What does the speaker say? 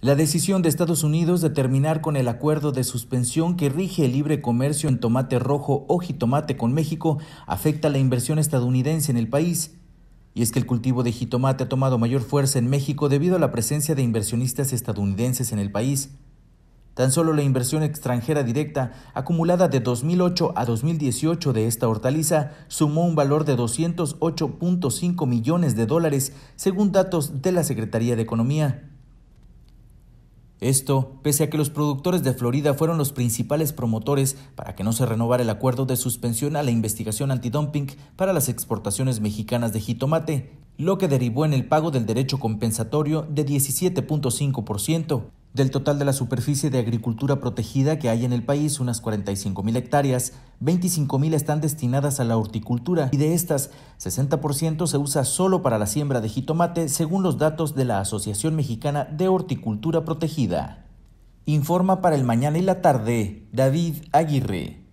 La decisión de Estados Unidos de terminar con el acuerdo de suspensión que rige el libre comercio en tomate rojo o jitomate con México afecta la inversión estadounidense en el país. Y es que el cultivo de jitomate ha tomado mayor fuerza en México debido a la presencia de inversionistas estadounidenses en el país. Tan solo la inversión extranjera directa, acumulada de 2008 a 2018 de esta hortaliza, sumó un valor de 208.5 millones de dólares, según datos de la Secretaría de Economía. Esto, pese a que los productores de Florida fueron los principales promotores para que no se renovara el acuerdo de suspensión a la investigación antidumping para las exportaciones mexicanas de jitomate, lo que derivó en el pago del derecho compensatorio de 17.5%. Del total de la superficie de agricultura protegida que hay en el país, unas 45.000 hectáreas, 25.000 están destinadas a la horticultura y de estas, 60% se usa solo para la siembra de jitomate, según los datos de la Asociación Mexicana de Horticultura Protegida. Informa para el mañana y la tarde David Aguirre.